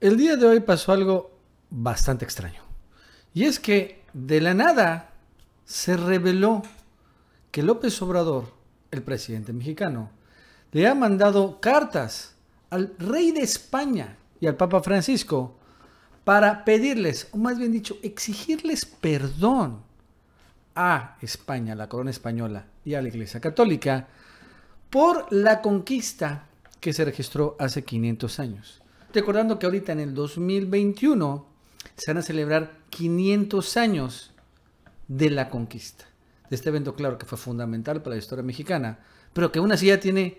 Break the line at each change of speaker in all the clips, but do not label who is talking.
El día de hoy pasó algo bastante extraño. Y es que de la nada se reveló que López Obrador, el presidente mexicano, le ha mandado cartas al rey de España y al Papa Francisco para pedirles, o más bien dicho, exigirles perdón a España, la corona española y a la Iglesia Católica por la conquista que se registró hace 500 años recordando que ahorita en el 2021 se van a celebrar 500 años de la conquista. De este evento, claro, que fue fundamental para la historia mexicana, pero que aún así ya tiene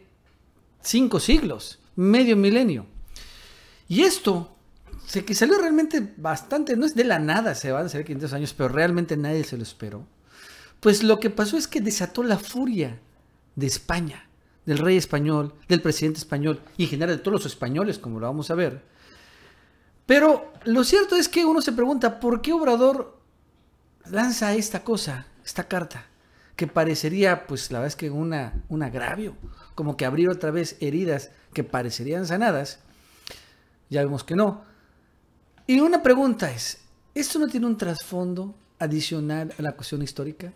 cinco siglos, medio milenio. Y esto se, que salió realmente bastante, no es de la nada, se van a hacer 500 años, pero realmente nadie se lo esperó. Pues lo que pasó es que desató la furia de España del rey español, del presidente español y en general de todos los españoles, como lo vamos a ver. Pero lo cierto es que uno se pregunta por qué Obrador lanza esta cosa, esta carta, que parecería, pues la verdad es que una, un agravio, como que abrir otra vez heridas que parecerían sanadas. Ya vemos que no. Y una pregunta es, ¿esto no tiene un trasfondo adicional a la cuestión histórica?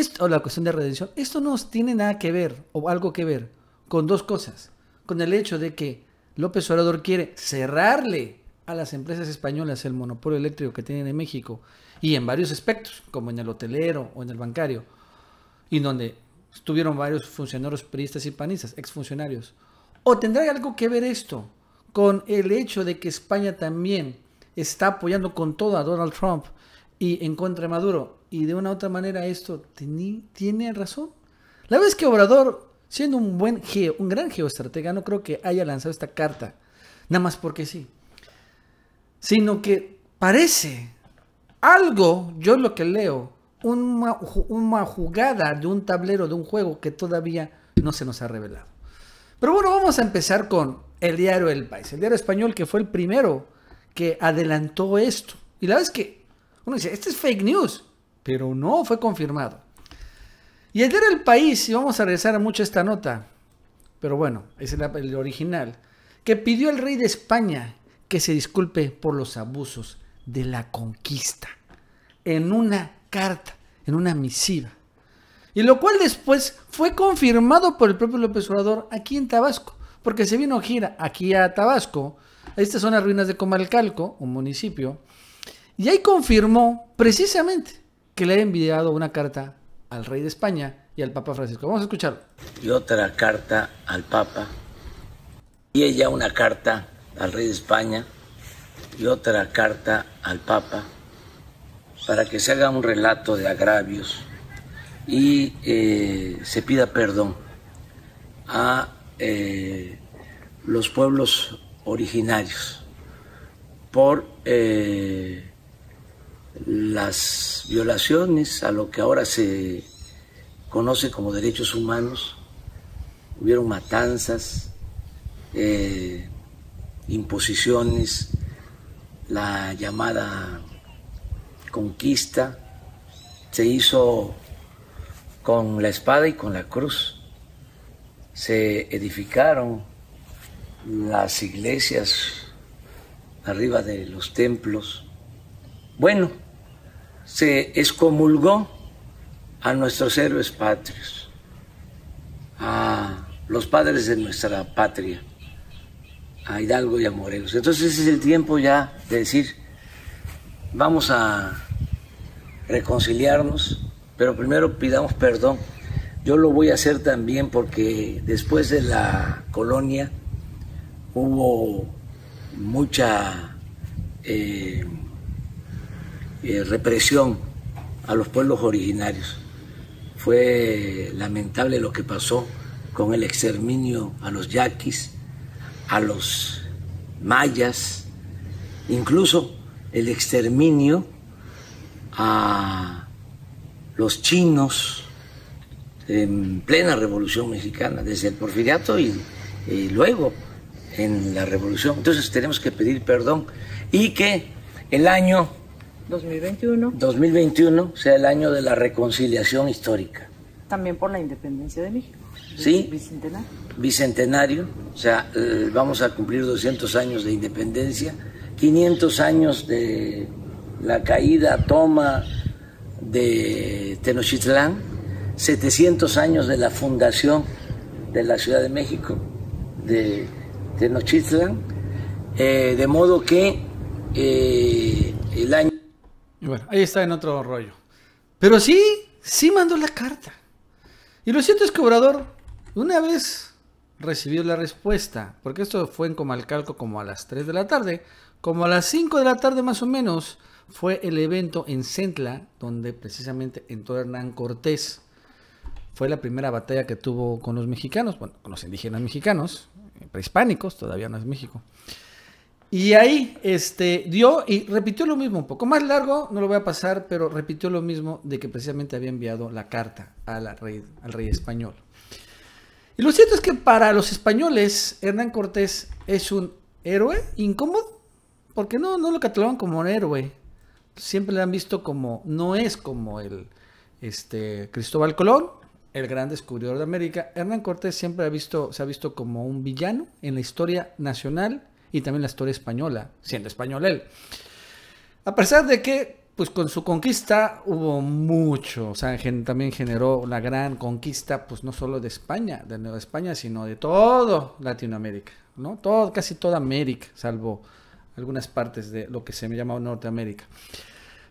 esto, o la cuestión de redención, esto no tiene nada que ver, o algo que ver, con dos cosas. Con el hecho de que López Obrador quiere cerrarle a las empresas españolas el monopolio eléctrico que tienen en México y en varios aspectos, como en el hotelero o en el bancario, y donde estuvieron varios funcionarios priistas y panistas, exfuncionarios. ¿O tendrá algo que ver esto con el hecho de que España también está apoyando con todo a Donald Trump y en contra de Maduro. Y de una u otra manera esto tiene razón. La vez que Obrador, siendo un buen un gran geoestratega, no creo que haya lanzado esta carta, nada más porque sí. Sino que parece algo, yo lo que leo, una, una jugada de un tablero, de un juego que todavía no se nos ha revelado. Pero bueno, vamos a empezar con el diario El País, el diario español que fue el primero que adelantó esto. Y la verdad que uno dice, este es fake news, pero no fue confirmado. Y ayer el país, y vamos a regresar mucho a esta nota, pero bueno, es el, el original, que pidió al rey de España que se disculpe por los abusos de la conquista en una carta, en una misiva. Y lo cual después fue confirmado por el propio López Obrador aquí en Tabasco, porque se vino gira aquí a Tabasco. Estas son las ruinas de Comalcalco, un municipio, y ahí confirmó precisamente que le había enviado una carta al rey de España y al Papa
Francisco. Vamos a escucharlo. Y otra carta al Papa. Y ella una carta al rey de España y otra carta al Papa para que se haga un relato de agravios y eh, se pida perdón a eh, los pueblos originarios por eh, las violaciones a lo que ahora se conoce como derechos humanos, hubieron matanzas, eh, imposiciones, la llamada conquista se hizo con la espada y con la cruz. Se edificaron las iglesias arriba de los templos. Bueno, se excomulgó a nuestros héroes patrios, a los padres de nuestra patria, a Hidalgo y a Morelos. Entonces es el tiempo ya de decir, vamos a reconciliarnos, pero primero pidamos perdón. Yo lo voy a hacer también porque después de la colonia hubo mucha... Eh, eh, represión a los pueblos originarios. Fue lamentable lo que pasó con el exterminio a los yaquis, a los mayas, incluso el exterminio a los chinos en plena revolución mexicana, desde el porfiriato y, y luego en la revolución. Entonces tenemos que pedir perdón y que el año 2021. 2021 sea el año de la reconciliación histórica. También por la independencia de México. Sí. Bicentenario. Bicentenario, o sea, eh, vamos a cumplir 200 años de independencia, 500 años de la caída, toma de Tenochtitlán, 700 años de la fundación de la Ciudad de México, de Tenochtitlán, eh, de modo que eh, el año... Y bueno,
ahí está en otro rollo. Pero sí, sí mandó la carta. Y lo cierto es que Obrador, una vez recibió la respuesta, porque esto fue en Comalcalco como a las 3 de la tarde, como a las 5 de la tarde más o menos, fue el evento en Centla, donde precisamente entró Hernán Cortés. Fue la primera batalla que tuvo con los mexicanos, bueno, con los indígenas mexicanos, eh, prehispánicos, todavía no es México. Y ahí este, dio y repitió lo mismo, un poco más largo, no lo voy a pasar, pero repitió lo mismo de que precisamente había enviado la carta rey, al rey español. Y lo cierto es que para los españoles, Hernán Cortés es un héroe incómodo, porque no, no lo catalogan como un héroe. Siempre lo han visto como, no es como el este, Cristóbal Colón, el gran descubridor de América. Hernán Cortés siempre ha visto, se ha visto como un villano en la historia nacional y también la historia española, siendo español él. A pesar de que, pues con su conquista hubo mucho, o sea, también generó una gran conquista, pues no solo de España, de Nueva España, sino de todo Latinoamérica, ¿no? Todo, casi toda América, salvo algunas partes de lo que se me llama Norteamérica.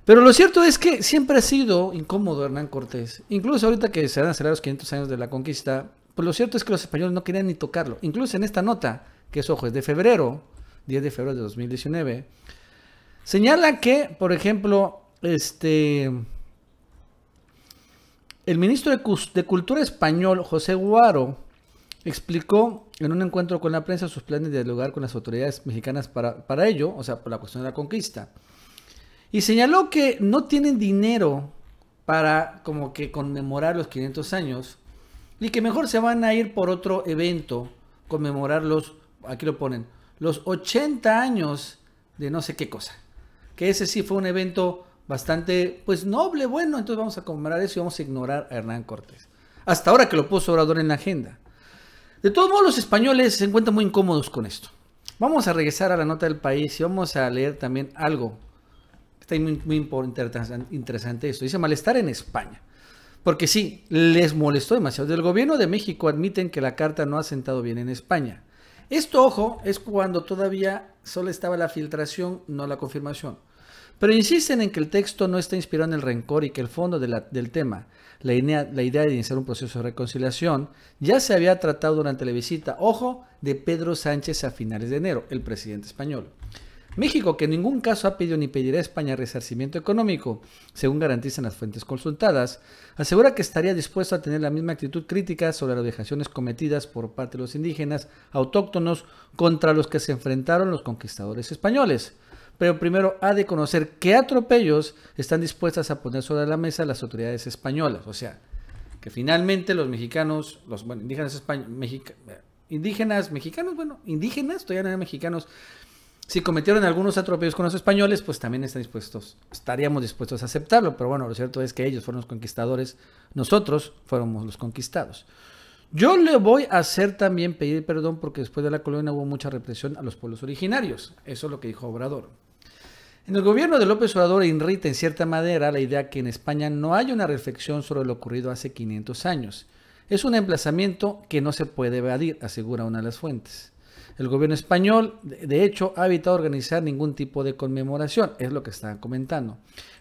Pero lo cierto es que siempre ha sido incómodo Hernán Cortés. Incluso ahorita que se han a los 500 años de la conquista, pues lo cierto es que los españoles no querían ni tocarlo. Incluso en esta nota que es, ojo, es de febrero, 10 de febrero de 2019, señala que, por ejemplo, este, el ministro de, Cultura español, José Guaro, explicó en un encuentro con la prensa sus planes de dialogar con las autoridades mexicanas para, para ello, o sea, por la cuestión de la conquista. Y señaló que no tienen dinero para como que conmemorar los 500 años y que mejor se van a ir por otro evento, conmemorar los aquí lo ponen, los 80 años de no sé qué cosa. Que ese sí fue un evento bastante, pues noble, bueno, entonces vamos a conmemorar eso y vamos a ignorar a Hernán Cortés. Hasta ahora que lo puso Obrador en la agenda. De todos modos, los españoles se encuentran muy incómodos con esto. Vamos a regresar a la nota del país y vamos a leer también algo. Está muy, muy interesante esto. Dice malestar en España. Porque sí, les molestó demasiado. Del gobierno de México admiten que la carta no ha sentado bien en España. Esto, ojo, es cuando todavía solo estaba la filtración, no la confirmación. Pero insisten en que el texto no está inspirado en el rencor y que el fondo del tema, la idea de iniciar un proceso de reconciliación, ya se había tratado durante la visita, ojo, de Pedro Sánchez a finales de enero, el presidente español. México, que en ningún caso ha pedido ni pedirá a España resarcimiento económico, según garantizan las fuentes consultadas, asegura que estaría dispuesto a tener la misma actitud crítica sobre las vejaciones cometidas por parte de los indígenas autóctonos contra los que se enfrentaron los conquistadores españoles. Pero primero ha de conocer qué atropellos están dispuestas a poner sobre la mesa las autoridades españolas. O sea, que finalmente los mexicanos, los indígenas españoles, indígenas mexicanos, bueno, indígenas, todavía no eran mexicanos, si cometieron algunos atropellos con los españoles, pues también están dispuestos, estaríamos dispuestos a aceptarlo. Pero bueno, lo cierto es que ellos fueron los conquistadores, nosotros fuéramos los conquistados. Yo le voy a hacer también pedir perdón porque después de la colonia hubo mucha represión a los pueblos originarios. Eso es lo que dijo Obrador. En el gobierno de López Obrador irrita en cierta manera la idea que en España no hay una reflexión sobre lo ocurrido hace 500 años. Es un emplazamiento que no se puede evadir, asegura una de las fuentes. El gobierno español, de hecho, ha evitado organizar ningún tipo de conmemoración, es lo que estaban comentando.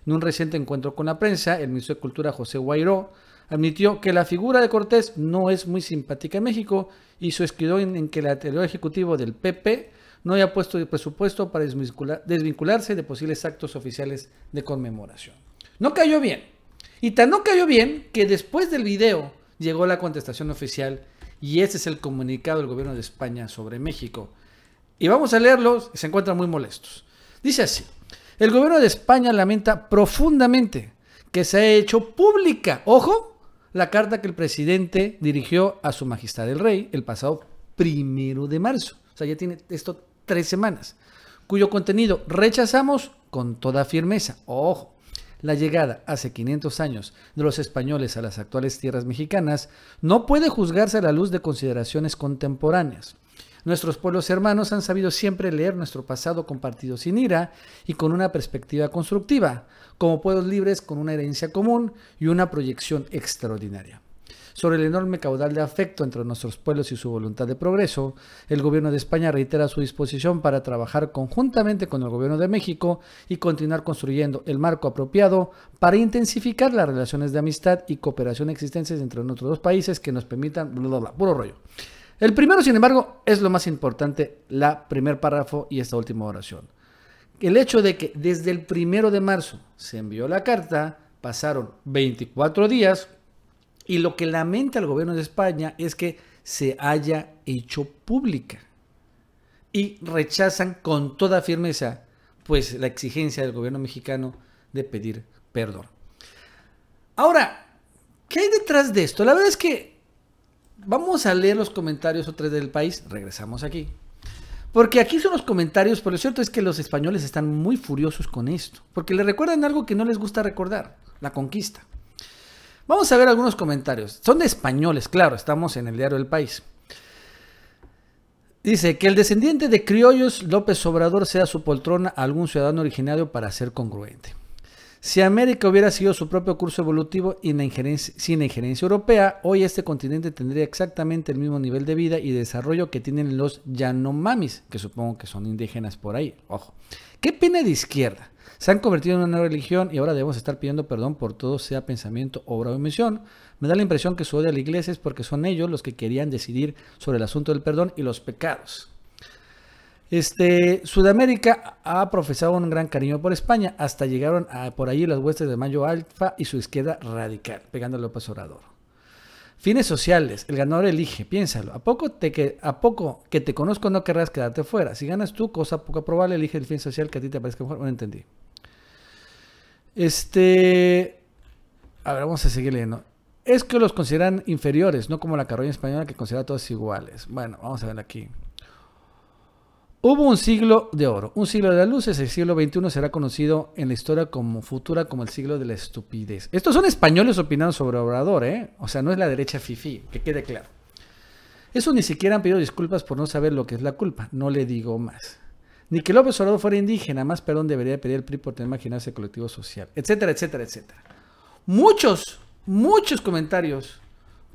En un reciente encuentro con la prensa, el ministro de Cultura José Guairó admitió que la figura de Cortés no es muy simpática en México y su escribió en que el anterior ejecutivo del PP no haya puesto presupuesto para desvincularse de posibles actos oficiales de conmemoración. No cayó bien. Y tan no cayó bien que después del video llegó la contestación oficial y ese es el comunicado del gobierno de España sobre México. Y vamos a leerlo. se encuentran muy molestos. Dice así, el gobierno de España lamenta profundamente que se ha hecho pública, ojo, la carta que el presidente dirigió a su majestad el rey el pasado primero de marzo. O sea, ya tiene esto tres semanas, cuyo contenido rechazamos con toda firmeza. Ojo, la llegada hace 500 años de los españoles a las actuales tierras mexicanas, no puede juzgarse a la luz de consideraciones contemporáneas. Nuestros pueblos hermanos han sabido siempre leer nuestro pasado compartido sin ira y con una perspectiva constructiva, como pueblos libres con una herencia común y una proyección extraordinaria sobre el enorme caudal de afecto entre nuestros pueblos y su voluntad de progreso, el gobierno de España reitera su disposición para trabajar conjuntamente con el gobierno de México y continuar construyendo el marco apropiado para intensificar las relaciones de amistad y cooperación existentes entre nuestros dos países que nos permitan, puro rollo. El primero, sin embargo, es lo más importante, la primer párrafo y esta última oración. El hecho de que desde el primero de marzo se envió la carta, pasaron 24 días, y lo que lamenta el gobierno de España es que se haya hecho pública. Y rechazan con toda firmeza pues la exigencia del gobierno mexicano de pedir perdón. Ahora, ¿qué hay detrás de esto? La verdad es que vamos a leer los comentarios otra del país, regresamos aquí. Porque aquí son los comentarios, pero lo cierto es que los españoles están muy furiosos con esto, porque le recuerdan algo que no les gusta recordar, la conquista. Vamos a ver algunos comentarios. Son de españoles, claro, estamos en el diario del País. Dice que el descendiente de criollos López Obrador sea su poltrona a algún ciudadano originario para ser congruente. Si América hubiera sido su propio curso evolutivo y sin la injerencia europea, hoy este continente tendría exactamente el mismo nivel de vida y desarrollo que tienen los Yanomamis, que supongo que son indígenas por ahí. Ojo. ¿Qué pena de izquierda? Se han convertido en una nueva religión y ahora debemos estar pidiendo perdón por todo, sea pensamiento, obra o omisión. Me da la impresión que su odio a la iglesia es porque son ellos los que querían decidir sobre el asunto del perdón y los pecados. Este, Sudamérica ha profesado un gran cariño por España, hasta llegaron por allí las huestes de Mayo Alfa y su izquierda radical, pegando a López Obrador. Fines sociales, el ganador elige, piénsalo. ¿A poco, te que, ¿A poco que te conozco no querrás quedarte fuera? Si ganas tú, cosa poco probable, elige el fin social que a ti te parezca mejor. No entendí. Este. A ver, vamos a seguir leyendo. Es que los consideran inferiores, no como la carroña española que considera a todos iguales. Bueno, vamos a ver aquí. Hubo un siglo de oro, un siglo de las luces. El siglo XXI será conocido en la historia como futura como el siglo de la estupidez. Estos son españoles opinando sobre Obrador, ¿eh? O sea, no es la derecha fifi, que quede claro. Eso ni siquiera han pedido disculpas por no saber lo que es la culpa. No le digo más. Ni que López Obrador fuera indígena, más perdón debería pedir el PRI por tener imaginarse colectivo social, etcétera, etcétera, etcétera. Muchos, muchos comentarios.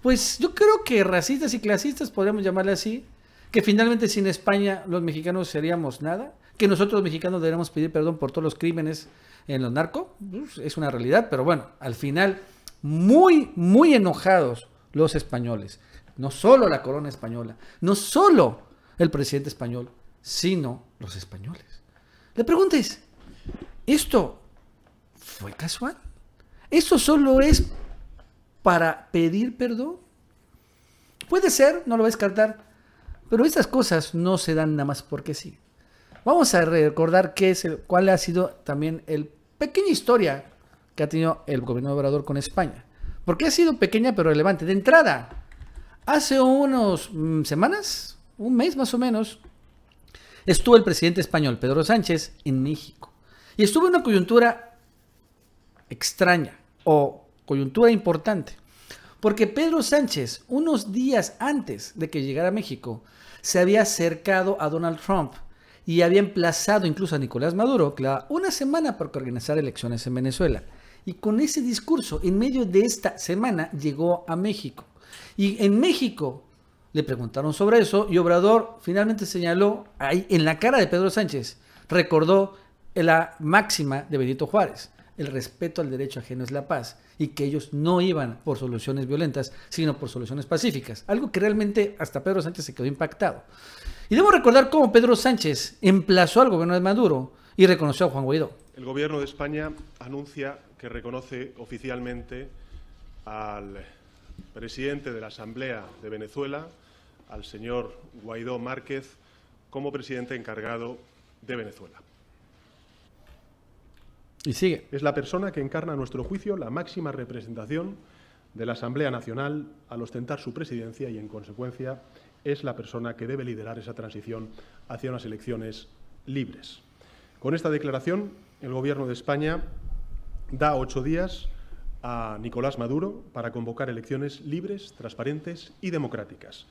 Pues yo creo que racistas y clasistas, podríamos llamarle así, que finalmente sin España los mexicanos seríamos nada, que nosotros los mexicanos deberíamos pedir perdón por todos los crímenes en los narcos, pues, es una realidad, pero bueno, al final muy, muy enojados los españoles, no solo la corona española, no solo el presidente español, sino los españoles. Le pregunta ¿esto fue casual? ¿Esto solo es para pedir perdón? Puede ser, no lo voy a descartar, pero estas cosas no se dan nada más porque sí. Vamos a recordar qué es cuál ha sido también el pequeña historia que ha tenido el gobierno obrador con España. Porque ha sido pequeña pero relevante. De entrada, hace unos mm, semanas, un mes más o menos, estuvo el presidente español Pedro Sánchez en México. Y estuvo en una coyuntura extraña o coyuntura importante. Porque Pedro Sánchez, unos días antes de que llegara a México, se había acercado a Donald Trump y había emplazado incluso a Nicolás Maduro una semana para organizar elecciones en Venezuela. Y con ese discurso, en medio de esta semana, llegó a México. Y en México le preguntaron sobre eso y Obrador finalmente señaló ahí en la cara de Pedro Sánchez, recordó la máxima de Benito Juárez, el respeto al derecho ajeno es la paz y que ellos no iban por soluciones violentas, sino por soluciones pacíficas, algo que realmente hasta Pedro Sánchez se quedó impactado. Y debemos recordar cómo Pedro Sánchez emplazó al gobierno de Maduro y reconoció a Juan Guaidó. El gobierno de España anuncia que reconoce oficialmente al presidente de la Asamblea de Venezuela, al señor Guaidó Márquez como presidente encargado de Venezuela. Y sigue. Es la persona que encarna a nuestro juicio la máxima representación de la Asamblea Nacional al ostentar su presidencia y, en consecuencia, es la persona que debe liderar esa transición hacia unas elecciones libres. Con esta declaración, el Gobierno de España da ocho días a Nicolás Maduro para convocar elecciones libres, transparentes y democráticas.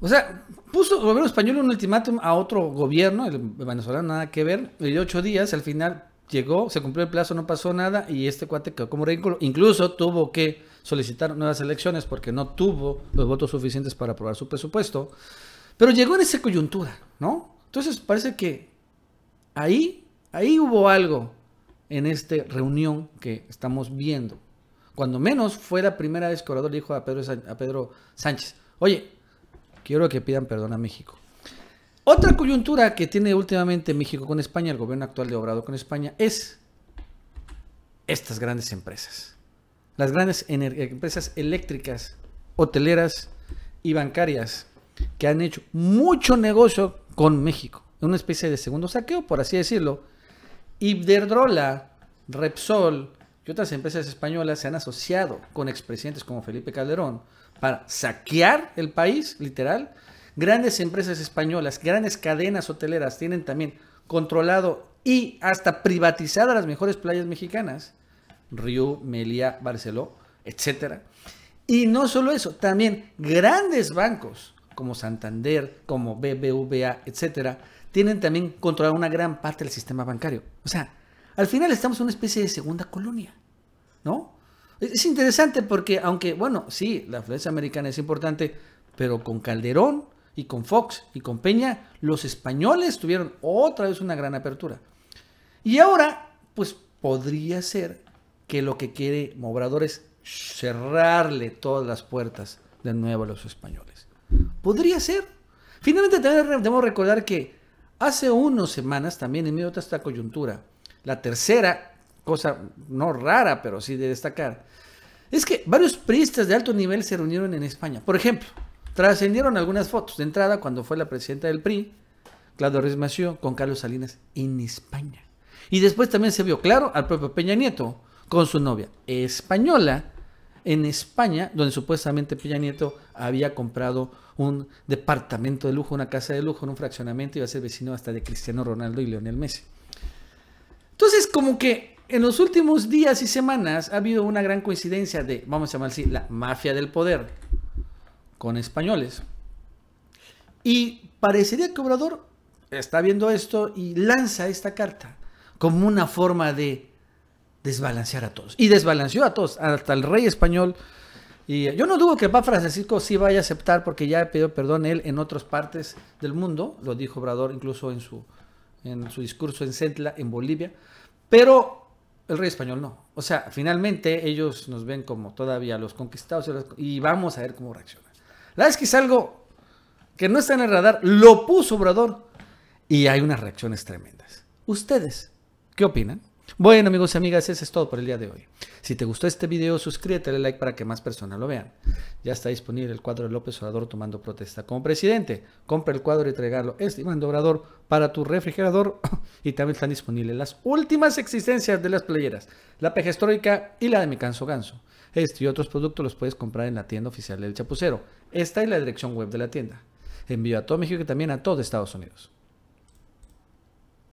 O sea, puso el gobierno español un ultimátum a otro gobierno, el venezolano nada que ver, y ocho días, al final llegó, se cumplió el plazo, no pasó nada y este cuate quedó como ridículo. Incluso tuvo que solicitar nuevas elecciones porque no tuvo los votos suficientes para aprobar su presupuesto. Pero llegó en esa coyuntura, ¿no? Entonces parece que ahí, ahí hubo algo en esta reunión que estamos viendo. Cuando menos fue la primera vez que Obrador le dijo a Pedro, a Pedro Sánchez, oye, quiero que pidan perdón a México. Otra coyuntura que tiene últimamente México con España, el gobierno actual de Obrador con España, es estas grandes empresas. Las grandes empresas eléctricas, hoteleras y bancarias que han hecho mucho negocio con México. Una especie de segundo saqueo, por así decirlo, Iberdrola, Repsol y otras empresas españolas se han asociado con expresidentes como Felipe Calderón para saquear el país, literal. Grandes empresas españolas, grandes cadenas hoteleras tienen también controlado y hasta privatizado las mejores playas mexicanas, Río, Melilla, Barceló, etc. Y no solo eso, también grandes bancos como Santander, como BBVA, etcétera, tienen también controlado una gran parte del sistema bancario. O sea, al final estamos en una especie de segunda colonia, ¿no? Es interesante porque, aunque, bueno, sí, la influencia americana es importante, pero con Calderón y con Fox y con Peña, los españoles tuvieron otra vez una gran apertura. Y ahora, pues podría ser que lo que quiere Mobrador es cerrarle todas las puertas de nuevo a los españoles. Podría ser. Finalmente también debemos recordar que hace unas semanas, también en medio de esta coyuntura, la tercera cosa, no rara, pero sí de destacar, es que varios priistas de alto nivel se reunieron en España. Por ejemplo, trascendieron algunas fotos de entrada cuando fue la presidenta del PRI, Claudio mació con Carlos Salinas en España. Y después también se vio claro al propio Peña Nieto con su novia española en España, donde supuestamente Peña Nieto había comprado un departamento de lujo, una casa de lujo, en un fraccionamiento y a ser vecino hasta de Cristiano Ronaldo y Leonel Messi. Entonces, como que en los últimos días y semanas ha habido una gran coincidencia de, vamos a llamar así, la mafia del poder con españoles. Y parecería que Obrador está viendo esto y lanza esta carta como una forma de desbalancear a todos. Y desbalanceó a todos, hasta el rey español, y yo no dudo que el Papa Francisco sí vaya a aceptar porque ya pidió perdón él en otras partes del mundo, lo dijo Obrador incluso en su, en su discurso en Centla, en Bolivia, pero el rey español no. O sea, finalmente ellos nos ven como todavía los conquistados y vamos a ver cómo reaccionan. La vez que es algo que no está en el radar, lo puso Obrador y hay unas reacciones tremendas. ¿Ustedes qué opinan? Bueno amigos y amigas, eso es todo por el día de hoy. Si te gustó este video, suscríbete, dale like para que más personas lo vean. Ya está disponible el cuadro de López Obrador tomando protesta como presidente. Compra el cuadro y entregarlo estimando Obrador, para tu refrigerador. y también están disponibles las últimas existencias de las playeras, la peja histórica y la de mi canso ganso. Este y otros productos los puedes comprar en la tienda oficial del Chapucero. Esta es la dirección web de la tienda. Envío a todo México y también a todo Estados Unidos.